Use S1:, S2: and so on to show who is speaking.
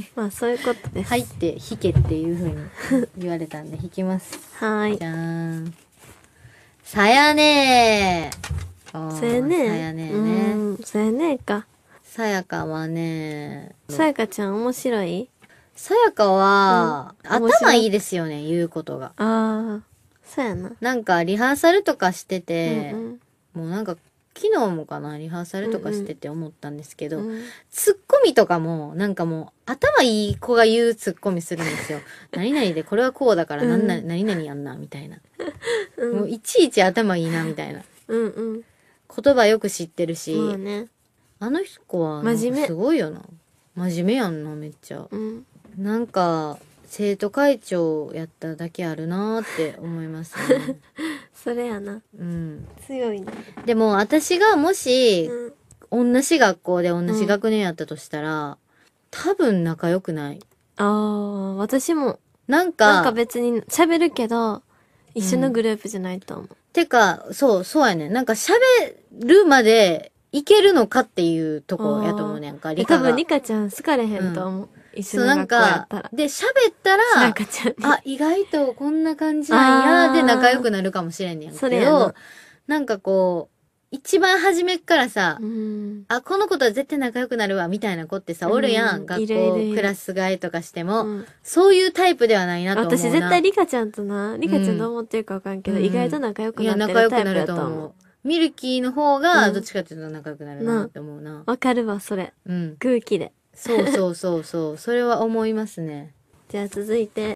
S1: まあそういうことです。入って引けっていうふうに言われたんで引きます。はい。じゃーん。さやねー。さやねー。さやねーね。さやねーか。さやかはねさやかちゃん面白いさやかは、うん、頭いいですよね、言うことが。ああ。そうやな。なんか、リハーサルとかしてて、うんうん、もうなんか、昨日もかなリハーサルとかしてて思ったんですけど、うんうん、ツッコミとかもなんかもう頭いい子が言うツッコミするんですよ 何々でこれはこうだから何々,、うん、何々やんなみたいな、うん、もういちいち頭いいなみたいな、うんうん、言葉よく知ってるし、ね、あの子はすごいよな真面目やんなめっちゃ、うん、なんか生徒会長やっただけあるなーって思いますね それやなうん強いねでも私がもし、同じ学校で同じ学年やったとしたら、多分仲良くないああ私もなんかなんか別に喋るけど一緒のグループじゃないと思う、てかそうそうやねんなんか喋るまでいけるのかっていうとこやと思うねんかえ理多分リカちゃん好かれへんと思う、一緒に学校やったら。で、喋ったら、あ、意外とこんな感じなんや、で仲良くなるかもしれんねんけど、なんかこう、一番初めからさ、あ、この子とは絶対仲良くなるわ、みたいな子ってさ、おるやん。ん、学校クラス替えとかしても、うん、そういうタイプではないなと思う私絶対リカちゃんとな、リカちゃんどう思ってるかわかんけど、意外と仲良くなってるタイプだと思う。思うミルキーの方が、どっちかっていうと仲良くなるなって思うな。わ、かるわ、それ。うん。空気で。そうそうそうそう。それは思いますね。じゃあ続いて